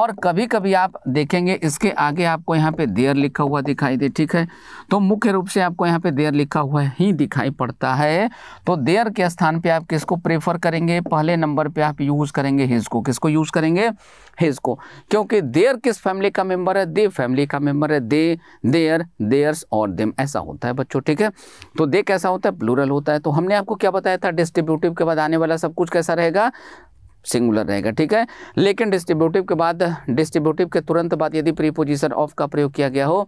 और कभी कभी आप देखेंगे इसके आगे आपको यहाँ पे देयर लिखा हुआ दिखाई दे ठीक है तो मुख्य रूप से आपको यहाँ पे देयर लिखा हुआ ही दिखाई पड़ता है तो देयर के स्थान पे आप किसको प्रेफर करेंगे पहले नंबर पे आप यूज़ करेंगे हिज को किसको यूज़ करेंगे हिज को क्योंकि देयर किस फैमिली का मेम्बर है दे फैमिली का मेम्बर है दे देयर देयर्स और देम सेम ऐसा होता है बच्चों ठीक है तो दे कैसा होता है प्लूरल होता है तो हमने आपको क्या बताया था डिस्ट्रीब्यूटिव के बाद आने वाला सब कुछ कैसा रहेगा सिंगुलर रहेगा ठीक है लेकिन डिस्ट्रीब्यूटिव के बाद डिस्ट्रीब्यूटिव के तुरंत बाद यदि प्रीपोजिशन ऑफ का प्रयोग किया गया हो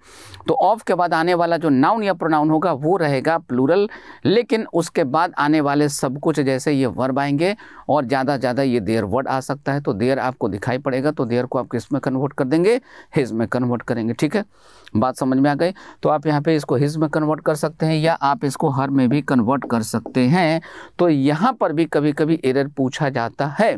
तो ऑफ के बाद आने वाला जो नाउन या प्रोनाउन होगा वो रहेगा प्लूरल लेकिन उसके बाद आने वाले सब कुछ जैसे ये वर्ब आएंगे और ज़्यादा ज़्यादा ये देयर वर्ड आ सकता है तो देयर आपको दिखाई पड़ेगा तो देयर को आप किस में कन्वर्ट कर देंगे हिज में कन्वर्ट करेंगे ठीक है बात समझ में आ गई तो आप यहाँ पे इसको हिज में कन्वर्ट कर सकते हैं या आप इसको हर में भी कन्वर्ट कर सकते हैं तो यहाँ पर भी कभी कभी एरर पूछा जाता है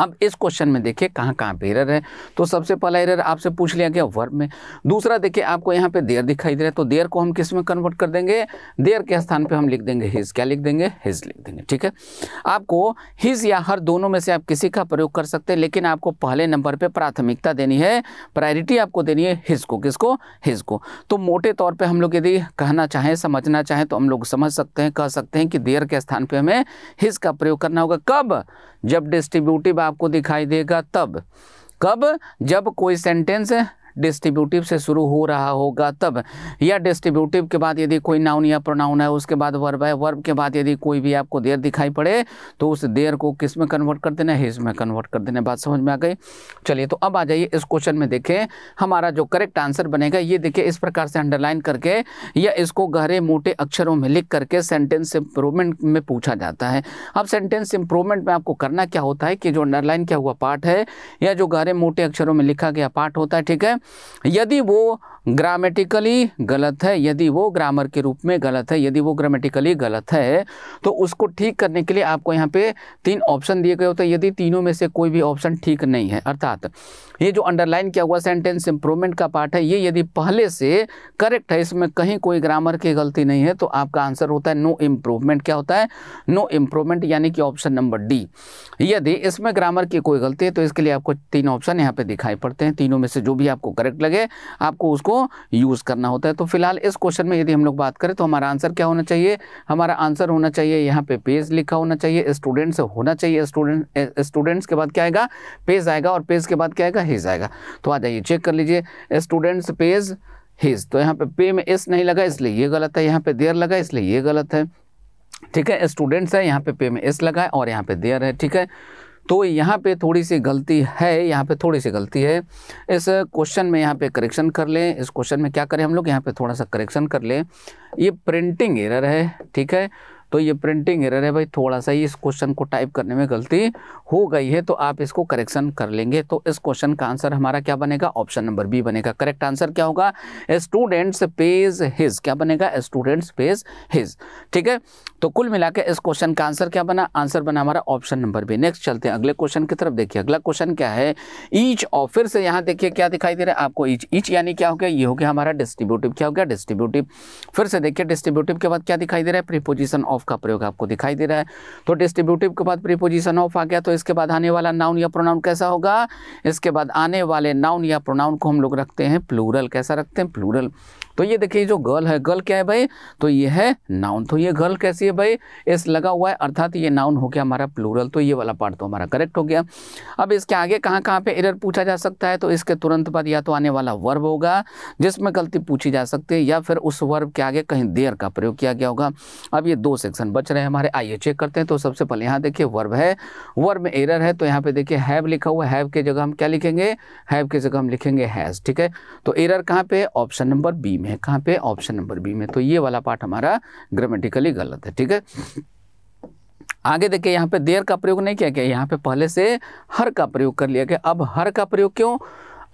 अब इस क्वेश्चन में देखिए कहाँ कहाँ पे एरर है तो सबसे पहला एरर आपसे पूछ लिया गया वर्ब में दूसरा देखिए आपको यहाँ पे देर दिखाई दे रहा है तो देर को हम किस में कन्वर्ट कर देंगे देर के स्थान पे हम लिख देंगे हिज क्या लिख देंगे हिज लिख देंगे ठीक है आपको हिज या हर दोनों में से आप किसी का प्रयोग कर सकते हैं लेकिन आपको पहले नंबर पर प्राथमिकता देनी है प्रायोरिटी आपको देनी है हिज को किसको हिज को तो मोटे तौर पर हम लोग यदि कहना चाहें समझना चाहें तो हम लोग समझ सकते हैं कह सकते हैं कि देर के स्थान पर हमें हिज का प्रयोग करना होगा कब जब डिस्ट्रीब्यूटिव आपको दिखाई देगा तब कब जब कोई सेंटेंस डिस्ट्रीब्यूटिव से शुरू हो रहा होगा तब या डिस्ट्रीब्यूटिव के बाद यदि कोई नाउन या प्रोनाउन है उसके बाद वर्ब है वर्ब के बाद यदि कोई भी आपको देर दिखाई पड़े तो उस देर को किस में कन्वर्ट कर देना हिज में कन्वर्ट कर देना बात समझ में आ गई चलिए तो अब आ जाइए इस क्वेश्चन में देखें हमारा जो करेक्ट आंसर बनेगा ये देखिए इस प्रकार से अंडरलाइन करके या इसको गहरे मोटे अक्षरों में लिख करके सेंटेंस इंप्रूवमेंट में पूछा जाता है अब सेंटेंस इंप्रूवमेंट में आपको करना क्या होता है कि जो अंडरलाइन किया हुआ पार्ट है या जो गहरे मोटे अक्षरों में लिखा गया पार्ट होता है ठीक है यदि वो ग्रामेटिकली गलत है यदि वो ग्रामर के रूप में गलत है यदि वो ग्रामेटिकली गलत है तो उसको ठीक करने के लिए आपको यहाँ पे तीन ऑप्शन दिए गए होते हैं यदि तीनों में से कोई भी ऑप्शन ठीक नहीं है अर्थात ये जो अंडरलाइन किया हुआ सेंटेंस इंप्रूवमेंट का पार्ट है ये यदि पहले से करेक्ट है इसमें कहीं कोई ग्रामर की गलती नहीं है तो आपका आंसर होता है नो इम्प्रूवमेंट क्या होता है नो इम्प्रूवमेंट यानी कि ऑप्शन नंबर डी यदि इसमें ग्रामर की कोई गलती है तो इसके लिए आपको तीन ऑप्शन यहाँ पे दिखाई पड़ते हैं तीनों में से जो भी आपको करेक्ट लगे आपको उसको यूज़ करना होता है तो फिलहाल इस क्वेश्चन में यदि हम लोग बात करें तो हमारा आंसर क्या होना चाहिए हमारा आंसर होना चाहिए यहाँ पे पेज लिखा होना चाहिए स्टूडेंट्स होना चाहिए स्टूडेंट स्टूडेंट्स के बाद क्या आएगा पेज आएगा और पेज के बाद क्या आएगा हिज आएगा तो आ जाइए चेक कर लीजिए स्टूडेंट्स पेज हिज तो यहाँ पे पे में एस नहीं लगा इसलिए ये गलत है यहाँ पे देर लगा इसलिए ये गलत है ठीक है स्टूडेंट्स है यहाँ पे पे में एस लगा है और यहाँ पे देर है ठीक है तो यहाँ पे थोड़ी सी गलती है यहाँ पे थोड़ी सी गलती है इस क्वेश्चन में यहाँ पे करेक्शन कर लें इस क्वेश्चन में क्या करें हम लोग यहाँ पे थोड़ा सा करेक्शन कर लें ये प्रिंटिंग एरर है ठीक है तो ये प्रिंटिंग एरर है भाई थोड़ा सा ही इस क्वेश्चन को टाइप करने में गलती हो गई है तो आप इसको करेक्शन कर लेंगे तो इस क्वेश्चन का आंसर हमारा क्या बनेगा ऑप्शन नंबर बी बनेगा करेक्ट आंसर क्या होगा स्टूडेंट्स पेज हिज क्या बनेगा स्टूडेंट्स पेज हिज ठीक है तो कुल मिलाकर इस क्वेश्चन का आंसर क्या बना आंसर बना हमारा ऑप्शन नंबर बी नेक्स्ट चलते हैं अगले क्वेश्चन की तरफ देखिए अगला क्वेश्चन क्या है ईच और फिर से यहाँ देखिए क्या दिखाई दे रहा है आपको ईच ईच यानी क्या हो गया ये हो गया हमारा डिस्ट्रीब्यूटिव क्या हो गया डिस्ट्रीब्यूटिव फिर से देखिए डिस्ट्रीब्यूटिव के बाद क्या दिखाई दे रहा है प्रीपोजिशन ऑफ का प्रयोग आपको दिखाई दे रहा है तो डिस्ट्रीब्यूटिव के बाद प्रीपोजिशन ऑफ आ गया तो इसके बाद आने वाला नाउन या प्रोनाउन कैसा होगा इसके बाद आने वाले नाउन या प्रोनाउन को हम लोग रखते हैं प्लूरल कैसा रखते हैं प्लूरल तो ये देखिए जो गर्ल है गर्ल क्या है भाई तो ये है नाउन तो ये गर्ल कैसी से भाई एस लगा हुआ है अर्थात ये नाउन हो गया हमारा प्लूरल तो ये वाला पार्ट तो हमारा करेक्ट हो गया अब इसके आगे कहाँ कहाँ पे एरर पूछा जा सकता है तो इसके तुरंत बाद या तो आने वाला वर्ब होगा जिसमें गलती पूछी जा सकती है या फिर उस वर्ब के आगे कहीं देर का प्रयोग किया गया होगा अब ये दो सेक्शन बच रहे हैं हमारे आइए चेक करते हैं तो सबसे पहले यहाँ देखिए वर्ब है वर्ब में एरर है तो यहाँ पे देखिए हैव लिखा हुआ हैव के जगह हम क्या लिखेंगे हैव के जगह हम लिखेंगे हैज़ ठीक है तो एरर कहाँ पे ऑप्शन नंबर बी में कहाँ पे ऑप्शन नंबर बी में तो ये वाला पार्ट हमारा ग्रामेटिकली गलत है ठीक है आगे देखिए यहाँ पे देर का प्रयोग नहीं किया गया यहाँ पे पहले से हर का प्रयोग कर लिया गया अब हर का प्रयोग क्यों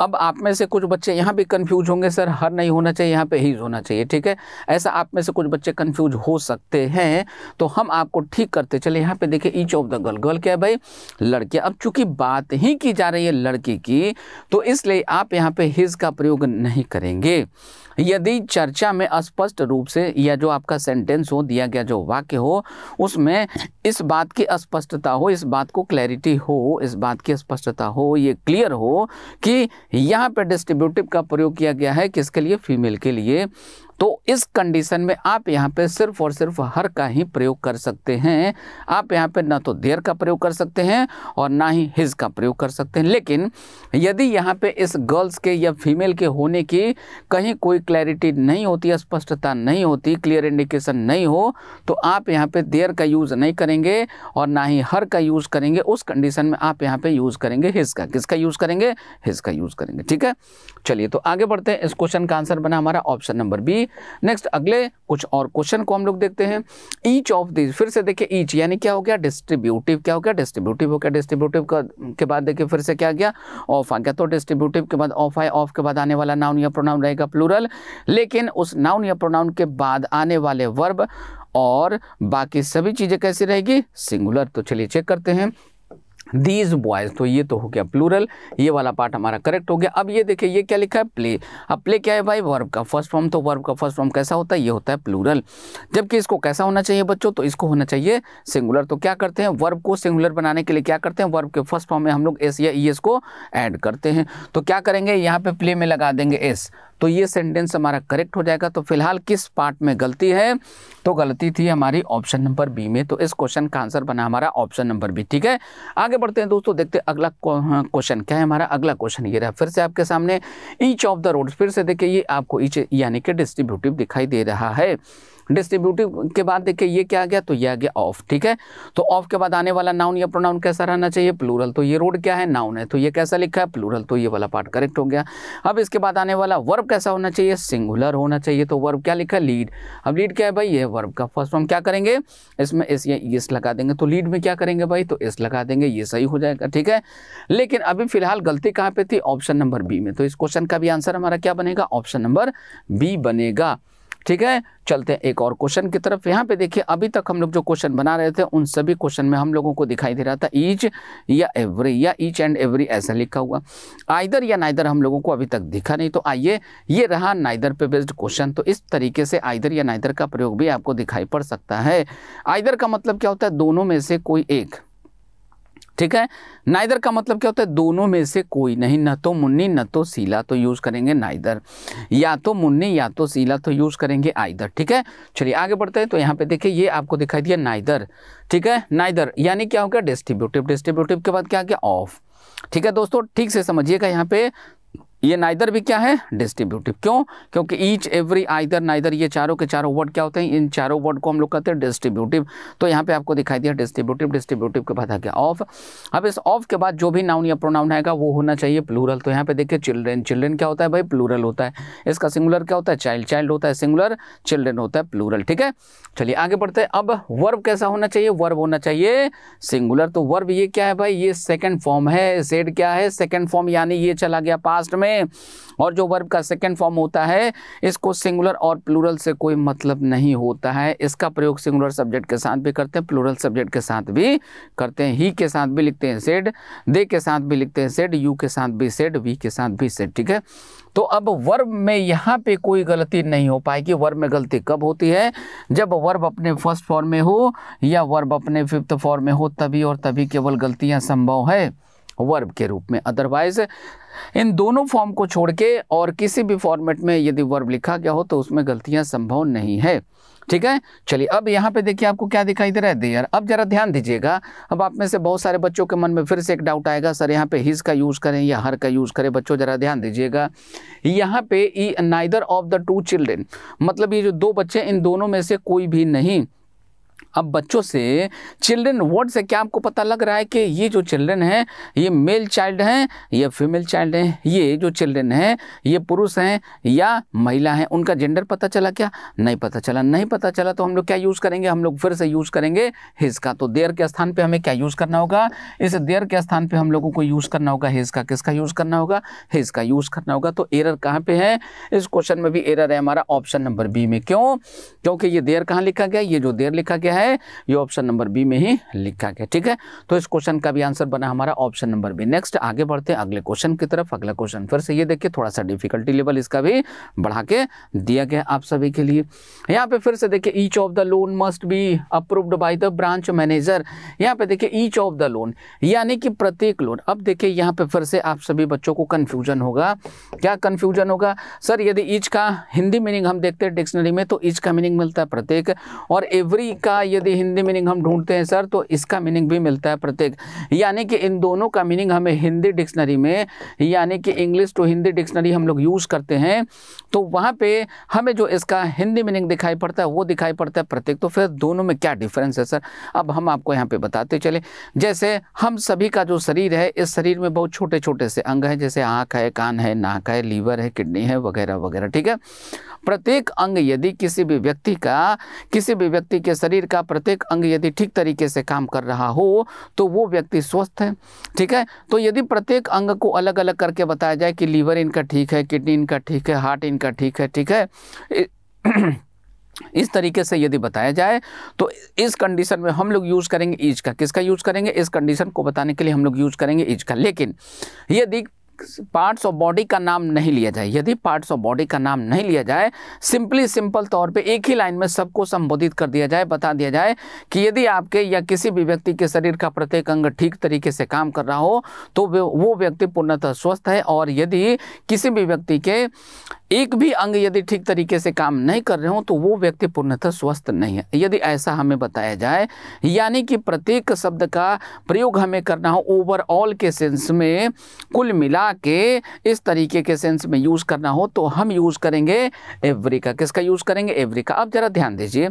अब आप में से कुछ बच्चे यहाँ भी कंफ्यूज होंगे सर हर नहीं होना चाहिए यहाँ पे ही होना चाहिए ठीक है ऐसा आप में से कुछ बच्चे कंफ्यूज हो सकते हैं तो हम आपको ठीक करते चले यहाँ पे देखिए each of the girl girl क्या है भाई लड़के अब चूंकि बात ही की जा रही है लड़की की तो इसलिए आप यहाँ पे हिज का प्रयोग नहीं करेंगे यदि चर्चा में स्पष्ट रूप से या जो आपका सेंटेंस हो दिया गया जो वाक्य हो उसमें इस बात की स्पष्टता हो इस बात को क्लैरिटी हो इस बात की स्पष्टता हो ये क्लियर हो कि यहाँ पर डिस्ट्रीब्यूटिव का प्रयोग किया गया है किसके लिए फीमेल के लिए तो इस कंडीशन में आप यहाँ पे सिर्फ और सिर्फ हर का ही प्रयोग कर सकते हैं आप यहाँ पे ना तो देर का प्रयोग कर सकते हैं और ना ही हिज का प्रयोग कर सकते हैं लेकिन यदि यहाँ पे इस गर्ल्स के या फीमेल के होने की कहीं कोई क्लैरिटी नहीं होती स्पष्टता नहीं होती क्लियर इंडिकेशन नहीं हो तो आप यहाँ पर देर का यूज़ नहीं करेंगे और ना ही हर का यूज़ करेंगे उस कंडीशन में आप यहाँ पर यूज़ करेंगे हिज का किसका यूज़ करेंगे हिज का यूज़ करेंगे ठीक है चलिए तो आगे बढ़ते हैं इस क्वेश्चन का आंसर बना हमारा ऑप्शन नंबर बी नेक्स्ट अगले कुछ और क्वेश्चन को हम लोग देखते हैं ईच ऑफ दिस फिर से देखिए ईच यानी क्या हो गया डिस्ट्रीब्यूटिव क्या हो गया डिस्ट्रीब्यूटिव हो गया डिस्ट्रीब्यूटिव के बाद देखिए फिर से क्या गया ऑफ आ गया तो डिस्ट्रीब्यूटिव के बाद ऑफ आए ऑफ के बाद आने वाला नाउन या प्रोनाउन रहेगा प्लूरल लेकिन उस नाउन या प्रोनाउन के बाद आने वाले वर्ब और बाकी सभी चीज़ें कैसी रहेगी सिंगुलर तो चलिए चेक करते हैं दीज बॉयज़ तो ये तो हो गया प्लूरल ये वाला पार्ट हमारा करेक्ट हो गया अब ये देखिए ये क्या लिखा है प्ले अब प्ले क्या है भाई वर्ब का फर्स्ट फॉर्म तो वर्ब का फर्स्ट फॉर्म कैसा होता है ये होता है प्लूरल जबकि इसको कैसा होना चाहिए बच्चों तो इसको होना चाहिए सिंगुलर तो क्या करते हैं वर्ब को सिंगुलर बनाने के लिए क्या करते हैं वर्ब के फर्स्ट फॉर्म में हम लोग एस या ई e एस को ऐड करते हैं तो क्या करेंगे यहाँ पे प्ले में लगा देंगे एस तो ये सेंटेंस हमारा करेक्ट हो जाएगा तो फिलहाल किस पार्ट में गलती है तो गलती थी हमारी ऑप्शन नंबर बी में तो इस क्वेश्चन का आंसर बना हमारा ऑप्शन नंबर बी ठीक है आगे बढ़ते हैं दोस्तों देखते हैं अगला क्वेश्चन हाँ, क्या है हमारा अगला क्वेश्चन ये रहा फिर से आपके सामने ईच ऑफ द रोड फिर से देखिए ये आपको ईच यानी कि डिस्ट्रीब्यूटिव दिखाई दे रहा है डिस्ट्रीब्यूटिव के बाद देखिए ये क्या आ गया तो ये आ गया ऑफ ठीक है तो ऑफ के बाद आने वाला नाउन या प्रोनाउन कैसा रहना चाहिए प्लूरल तो ये रोड क्या है नाउन है तो ये कैसा लिखा है प्लूरल तो ये वाला पार्ट करेक्ट हो गया अब इसके बाद आने वाला वर्ब कैसा होना चाहिए सिंगुलर होना चाहिए तो वर्ब क्या लिखा लीड अब लीड क्या है भाई ये वर्ब का फर्स्ट फॉर्म क्या करेंगे इसमें इस ये इस लगा देंगे तो लीड में क्या करेंगे भाई तो इस लगा देंगे ये सही हो जाएगा ठीक है लेकिन अभी फिलहाल गलती कहाँ पे थी ऑप्शन नंबर बी में तो इस क्वेश्चन का भी आंसर हमारा क्या बनेगा ऑप्शन नंबर बी बनेगा ठीक है चलते हैं एक और क्वेश्चन की तरफ यहाँ पे देखिए अभी तक हम लोग जो क्वेश्चन बना रहे थे उन सभी क्वेश्चन में हम लोगों को दिखाई दे रहा था ईच या एवरी या ईच एंड एवरी ऐसा लिखा हुआ आइदर या नाइदर हम लोगों को अभी तक दिखा नहीं तो आइए ये रहा नाइदर पे बेस्ड क्वेश्चन तो इस तरीके से आइदर या नाइदर का प्रयोग भी आपको दिखाई पड़ सकता है आइदर का मतलब क्या होता है दोनों में से कोई एक ठीक है नाइदर का मतलब क्या होता है दोनों में से कोई नहीं न तो मुन्नी न तो सीला तो यूज़ करेंगे नाइदर या तो मुन्नी या तो सीला तो यूज़ करेंगे आइदर ठीक है चलिए आगे बढ़ते हैं तो यहाँ पे देखिए ये आपको दिखाई दिया नाइदर ठीक है नाइदर यानी क्या हो गया डिस्ट्रीब्यूटिव डिस्ट्रीब्यूटिव के बाद क्या गया ऑफ ठीक है दोस्तों ठीक से समझिएगा यहाँ पे ये नाइदर भी क्या है डिस्ट्रीब्यूटिव क्यों क्योंकि ईच एवरी आइदर नाइदर ये चारों के चारों वर्ड क्या होते हैं इन चारों वर्ड को हम लोग कहते हैं डिस्ट्रीब्यूटिव तो यहाँ पे आपको दिखाई दिया डिस्ट्रीब्यूटिव डिस्ट्रीब्यूटिव के बाद आ गया ऑफ अब इस ऑफ के बाद जो भी नाउन या प्रोनाउन आएगा वो होना चाहिए प्लूरल तो यहाँ पे देखिए चिल्ड्रेन चिल्ड्रेन क्या होता है भाई प्लूरल होता है इसका सिंगुलर क्या होता है चाइल्ड चाइल्ड होता है सिंगुलर चिल्ड्रेन होता है प्लूरल ठीक है चलिए आगे बढ़ते हैं अब वर्ब कैसा होना चाहिए वर्ब होना चाहिए सिंगुलर तो वर्ब ये क्या है भाई ये सेकेंड फॉर्म है सेड क्या है सेकेंड फॉर्म यानी ये चला गया पास्ट में है और जो वर्ब का सेकेंड फॉर्म होता है इसको सिंगुलर और प्लूरल से कोई मतलब नहीं होता है इसका प्रयोग सिंगुलर सब्जेक्ट के साथ भी करते हैं प्लूरल सब्जेक्ट के साथ भी करते हैं ही के साथ भी लिखते हैं सेड दे के साथ भी लिखते हैं सेड यू के साथ भी सेड वी के साथ भी सेड ठीक है तो अब वर्ब में यहाँ पे कोई गलती नहीं हो पाएगी वर्ब में गलती कब होती है जब वर्ब अपने फर्स्ट फॉर्म में हो या वर्ब अपने फिफ्थ फॉर्म में हो तभी और तभी केवल गलतियाँ संभव है वर्ब के रूप में अदरवाइज इन दोनों फॉर्म को छोड़ के और किसी भी फॉर्मेट में यदि वर्ब लिखा गया हो तो उसमें गलतियां संभव नहीं है ठीक है चलिए अब यहाँ पे देखिए आपको क्या दिखाई दे रहा है देयर अब जरा ध्यान दीजिएगा अब आप में से बहुत सारे बच्चों के मन में फिर से एक डाउट आएगा सर यहाँ पे हिज का यूज़ करें या हर का यूज़ करें बच्चों जरा ध्यान दीजिएगा यहाँ पे ई neither of the two children मतलब ये जो दो बच्चे इन दोनों में से कोई भी नहीं अब बच्चों से चिल्ड्रन वर्ड से क्या आपको पता लग रहा है कि ये जो चिल्ड्रन हैं ये मेल चाइल्ड हैं या फीमेल चाइल्ड हैं ये जो चिल्ड्रन हैं ये पुरुष हैं या महिला हैं उनका जेंडर पता चला क्या नहीं पता चला नहीं पता चला तो हम लोग क्या यूज़ करेंगे हम लोग फिर से यूज़ करेंगे हिज का तो देर के स्थान पर हमें क्या यूज़ करना होगा इस देर के स्थान पर हम लोगों को यूज़ करना होगा हिज का किसका यूज़ करना होगा हिज का यूज़ करना होगा तो एरर कहाँ पर है इस क्वेश्चन में भी एरर है हमारा ऑप्शन नंबर बी में क्यों क्योंकि ये देर कहाँ लिखा गया ये जो देर लिखा गया है है ये ऑप्शन नंबर बी में ही लिखा गया ठीक है तो इस क्वेश्चन का भी आंसर बना हमारा ऑप्शन नंबर बी नेक्स्ट आगे बढ़ते हैं अगले क्वेश्चन की तरफ अगला क्वेश्चन फिर से ये देखिए थोड़ा सा डिफिकल्टी लेवल इसका भी बढ़ा के दिया गया आप सभी के लिए यहाँ पे फिर से देखिए each of the loan must be approved by the branch manager यहाँ पे देखिए ईच ऑफ द लोन यानी कि प्रत्येक लोन अब देखिए यहाँ पे फिर से आप सभी बच्चों को कन्फ्यूजन होगा क्या कन्फ्यूजन होगा सर यदि ईच का हिंदी मीनिंग हम देखते हैं डिक्शनरी में तो ईच का मीनिंग मिलता है प्रत्येक और एवरी का यदि हिंदी मीनिंग हम ढूंढते हैं सर तो इसका मीनिंग भी मिलता है प्रत्येक यानी कि इन दोनों का मीनिंग हमें हिंदी डिक्शनरी में यानी कि इंग्लिश टू हिंदी डिक्शनरी हम लोग यूज़ करते हैं तो वहाँ पे हमें जो इसका हिंदी मीनिंग दिखाई पड़ता है वो दिखाई पड़ता है प्रत्येक तो फिर दोनों में क्या डिफरेंस है सर अब हम आपको यहाँ पे बताते चले जैसे हम सभी का जो शरीर है इस शरीर में बहुत छोटे छोटे से अंग हैं जैसे आँख है कान है नाक है लीवर है किडनी है वगैरह वगैरह ठीक है प्रत्येक अंग यदि किसी भी व्यक्ति का किसी भी व्यक्ति के शरीर का का प्रत्येक अंग यदि ठीक तरीके से काम कर रहा हो तो वो व्यक्ति स्वस्थ है ठीक है तो यदि प्रत्येक अंग को अलग अलग करके बताया जाए कि लीवर इनका ठीक है किडनी इनका ठीक है हार्ट इनका ठीक है ठीक है इस तरीके से यदि बताया जाए तो इस कंडीशन में हम लोग यूज़ करेंगे ईज का किसका यूज़ करेंगे इस कंडीशन को बताने के लिए हम लोग यूज़ करेंगे ईज का लेकिन यदि पार्ट्स ऑफ बॉडी का नाम नहीं लिया जाए यदि पार्ट्स ऑफ बॉडी का नाम नहीं लिया जाए सिंपली सिंपल तौर पे एक ही लाइन में सबको संबोधित कर दिया जाए बता दिया जाए कि यदि आपके या किसी भी व्यक्ति के शरीर का प्रत्येक अंग ठीक तरीके से काम कर रहा हो तो वो व्यक्ति पूर्णतः स्वस्थ है और यदि किसी भी व्यक्ति के एक भी अंग यदि ठीक तरीके से काम नहीं कर रहे हो तो वो व्यक्ति पूर्णतः स्वस्थ नहीं है यदि ऐसा हमें बताया जाए यानी कि प्रत्येक शब्द का प्रयोग हमें करना हो ओवरऑल के सेंस में कुल मिला एवरेका के इस तरीके के सेंस में यूज़ करना हो तो हम यूज़ करेंगे एवरेका किसका यूज़ करेंगे एवरेका अब ज़रा ध्यान दीजिए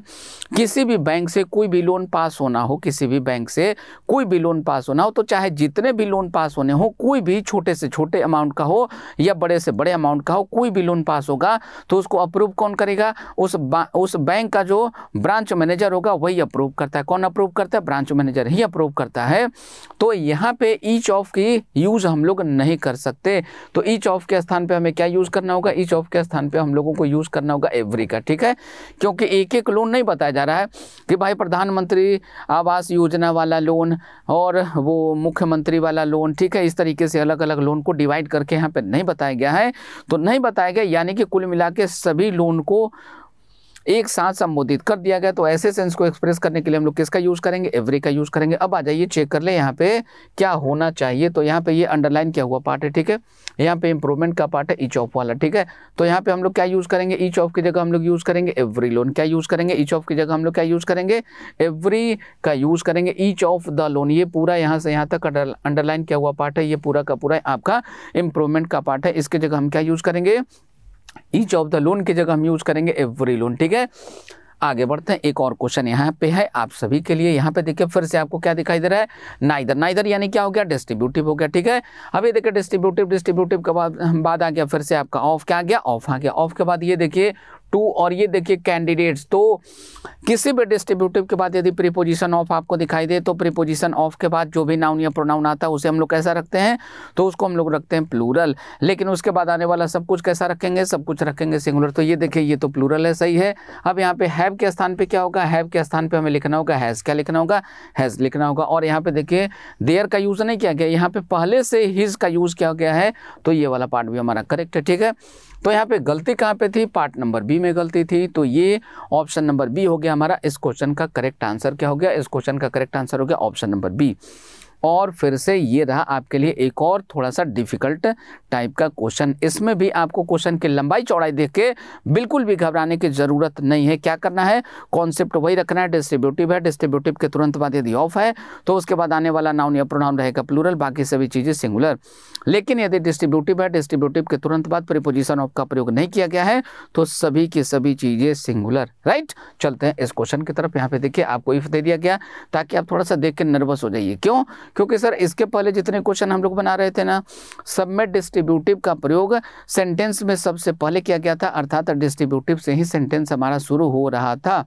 किसी भी बैंक से कोई भी लोन पास होना हो किसी भी बैंक से कोई भी लोन पास होना हो तो चाहे जितने भी लोन पास होने हो कोई भी छोटे से छोटे अमाउंट का हो या बड़े से बड़े अमाउंट का हो कोई भी लोन पास होगा तो उसको अप्रूव कौन करेगा उस उस बैंक का जो ब्रांच मैनेजर होगा वही अप्रूव करता है कौन अप्रूव करता है ब्रांच मैनेजर ही अप्रूव करता है तो यहाँ पे ईच ऑफ की यूज़ हम लोग नहीं कर सकते तो ईच ऑफ के स्थान पे हमें क्या यूज़ करना होगा ईच ऑफ के स्थान पे हम लोगों को यूज़ करना होगा एवरी का ठीक है क्योंकि एक एक लोन नहीं बताया जा रहा है कि भाई प्रधानमंत्री आवास योजना वाला लोन और वो मुख्यमंत्री वाला लोन ठीक है इस तरीके से अलग अलग लोन को डिवाइड करके यहाँ पर नहीं बताया गया है तो नहीं बताया गया यानी कि कुल मिला सभी लोन को एक साथ संबोधित कर दिया गया तो ऐसे सेंस को एक्सप्रेस करने के लिए हम लोग किसका यूज़ करेंगे एवरी का यूज़ करेंगे अब आ जाइए चेक कर ले यहाँ पे क्या होना चाहिए तो यहाँ पे ये अंडरलाइन क्या हुआ पार्ट है ठीक है यहाँ पे इंप्रूवमेंट का पार्ट है ईच ऑफ वाला ठीक है तो यहाँ पे हम लोग क्या यूज़ करेंगे ईच ऑफ की जगह हम लोग यूज़ करेंगे एवरी लोन क्या यूज़ करेंगे ईच ऑफ की जगह हम लोग क्या यूज़ करेंगे एवरी का यूज़ करेंगे ईच ऑफ द लोन ये पूरा यहाँ से यहाँ तक अंडरलाइन क्या हुआ पार्ट है ये पूरा का पूरा आपका इंप्रूवमेंट का पार्ट है इसके जगह हम क्या यूज़ करेंगे ईच ऑफ द लोन की जगह हम यूज़ करेंगे एवरी लोन ठीक है आगे बढ़ते हैं एक और क्वेश्चन यहाँ पे है आप सभी के लिए यहाँ पे देखिए फिर से आपको क्या दिखाई दे रहा है नाइदर नाइदर यानी क्या हो गया डिस्ट्रीब्यूटिव हो गया ठीक है अब ये देखिए डिस्ट्रीब्यूटिव डिस्ट्रीब्यूटिव के बाद बाद आ गया फिर से आपका ऑफ क्या आ गया ऑफ आ गया ऑफ के बाद ये देखिए टू और ये देखिए कैंडिडेट्स तो किसी भी डिस्ट्रीब्यूटिव के बाद यदि प्रीपोजिशन ऑफ आपको दिखाई दे तो प्रीपोजिशन ऑफ के बाद जो भी नाउन या प्रोनाउन आता है उसे हम लोग कैसा रखते हैं तो उसको हम लोग रखते हैं प्लूरल लेकिन उसके बाद आने वाला सब कुछ कैसा रखेंगे सब कुछ रखेंगे सिंगुलर तो ये देखिए ये तो प्लूरल है सही है अब यहाँ पे हैव के स्थान पर क्या होगा हैव के स्थान पर हमें लिखना होगा हैज़ क्या लिखना होगा हैज़ लिखना होगा और यहाँ पे देखिए देयर का यूज़ नहीं किया गया यहाँ पे पहले से हिज का यूज़ किया गया है तो ये वाला पार्ट भी हमारा करेक्ट है ठीक है तो यहाँ पे गलती कहाँ पे थी पार्ट नंबर बी में गलती थी तो ये ऑप्शन नंबर बी हो गया हमारा इस क्वेश्चन का करेक्ट आंसर क्या हो गया इस क्वेश्चन का करेक्ट आंसर हो गया ऑप्शन नंबर बी और फिर से ये रहा आपके लिए एक और थोड़ा सा डिफ़िकल्ट टाइप का क्वेश्चन इसमें भी आपको क्वेश्चन की लंबाई चौड़ाई देख के बिल्कुल भी घबराने की ज़रूरत नहीं है क्या करना है कॉन्सेप्ट वही रखना है डिस्ट्रीब्यूटिव है डिस्ट्रीब्यूटिव के तुरंत बाद यदि ऑफ है तो उसके बाद आने वाला नाउन या प्रोनाउन रहेगा प्लूरल बाकी सभी चीज़ें सिंगुलर लेकिन यदि डिस्ट्रीब्यूटिव है डिस्ट्रीब्यूटिव के तुरंत बाद प्रिपोजिशन ऑफ का प्रयोग नहीं किया गया है तो सभी की सभी चीज़ें सिंगुलर राइट चलते हैं इस क्वेश्चन की तरफ यहाँ पे देखिए आपको इफ दे दिया गया ताकि आप थोड़ा सा देख के नर्वस हो जाइए क्यों क्योंकि सर इसके पहले जितने क्वेश्चन हम लोग बना रहे थे ना सब में डिस्ट्रीब्यूटिव का प्रयोग सेंटेंस में सबसे पहले किया गया था अर्थात डिस्ट्रीब्यूटिव से ही सेंटेंस हमारा शुरू हो रहा था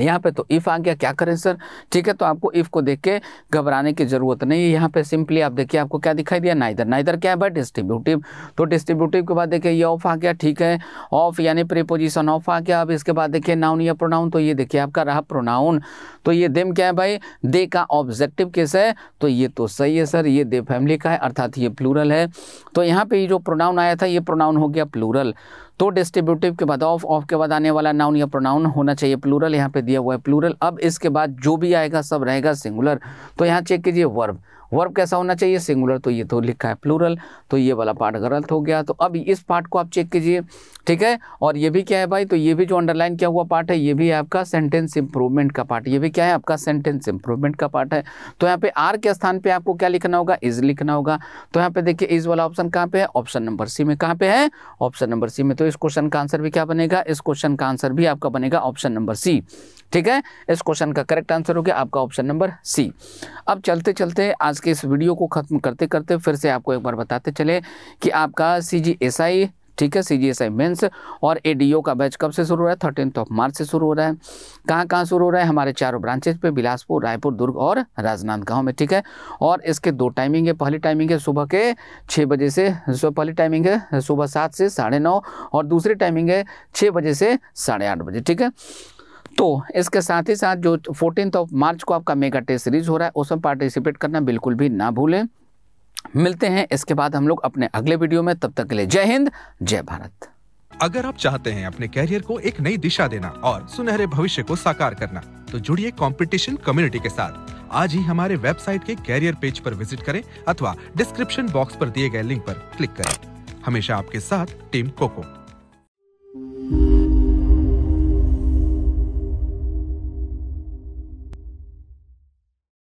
यहाँ पे तो इफ़ आ गया क्या करें सर ठीक है तो आपको इफ़ को देख के घबराने की ज़रूरत नहीं है यहाँ पे सिंपली आप देखिए आपको क्या दिखाई दिया नाइदर नाइदर क्या है भाई डिस्ट्रीब्यूटिव तो डिस्ट्रीब्यूटिव के बाद देखिए ये ऑफ आ गया ठीक है ऑफ यानी प्रीपोजिशन ऑफ आ गया अब इसके बाद देखिए नाउन या प्रोनाउन तो ये देखिए आपका रहा प्रोनाउन तो ये देम क्या है भाई दे का ऑब्जेक्टिव केस है तो ये तो सही है सर ये दे फैमिली का है अर्थात ये प्लूरल है तो यहाँ पे ये जो प्रोनाउन आया था ये प्रोनाउन हो गया प्लूरल तो डिस्ट्रीब्यूटिव के बाद ऑफ ऑफ के बाद आने वाला नाउन या प्रोनाउन होना चाहिए प्लूरल यहाँ पे दिया हुआ है प्लूरल अब इसके बाद जो भी आएगा सब रहेगा सिंगुलर तो यहाँ चेक कीजिए वर्ब वर्ब कैसा होना चाहिए सिंगुलर तो ये तो लिखा है प्लूरल तो ये वाला पार्ट गलत हो गया तो अब इस पार्ट को आप चेक कीजिए ठीक है और ये भी क्या है भाई तो ये भी जो अंडरलाइन किया हुआ पार्ट है ये भी है आपका सेंटेंस इंप्रूवमेंट का पार्ट ये भी क्या है आपका सेंटेंस इंप्रूवमेंट का पार्ट है तो यहाँ पे आर के स्थान पर आपको क्या लिखना होगा इज लिखना होगा तो यहाँ पे देखिए इज वाला ऑप्शन कहाँ पे है ऑप्शन नंबर सी में कहाँ पे है ऑप्शन नंबर सी में तो इस क्वेश्चन का आंसर भी क्या बनेगा इस क्वेश्चन का आंसर भी आपका बनेगा ऑप्शन नंबर सी ठीक है इस क्वेश्चन का करेक्ट आंसर हो गया आपका ऑप्शन नंबर सी अब चलते चलते आज आज के इस वीडियो को ख़त्म करते करते फिर से आपको एक बार बताते चले कि आपका सी जी एस आई ठीक है सी जी एस आई मेन्स और ए डी ओ का बैच कब से शुरू हो रहा है थर्टीन ऑफ मार्च से शुरू हो रहा है कहाँ कहाँ शुरू हो रहा है हमारे चारों ब्रांचेज पे बिलासपुर रायपुर दुर्ग और राजनांदगांव में ठीक है और इसके दो टाइमिंग है पहली टाइमिंग है सुबह के छः बजे से पहली टाइमिंग है सुबह सात से साढ़े नौ और दूसरी टाइमिंग है छः बजे से साढ़े आठ बजे ठीक है तो इसके साथ ही साथ जो फोर्टीन ऑफ मार्च को आपका मेगा टेस्ट सीरीज हो रहा है उसमें पार्टिसिपेट करना बिल्कुल भी ना भूलें मिलते हैं इसके बाद हम लोग अपने अगले वीडियो में तब तक के लिए जय हिंद जय भारत अगर आप चाहते हैं अपने कैरियर को एक नई दिशा देना और सुनहरे भविष्य को साकार करना तो जुड़िए कंपटीशन कम्युनिटी के साथ आज ही हमारे वेबसाइट के कैरियर पेज पर विजिट करें अथवा डिस्क्रिप्शन बॉक्स पर दिए गए लिंक पर क्लिक करें हमेशा आपके साथ टीम कोको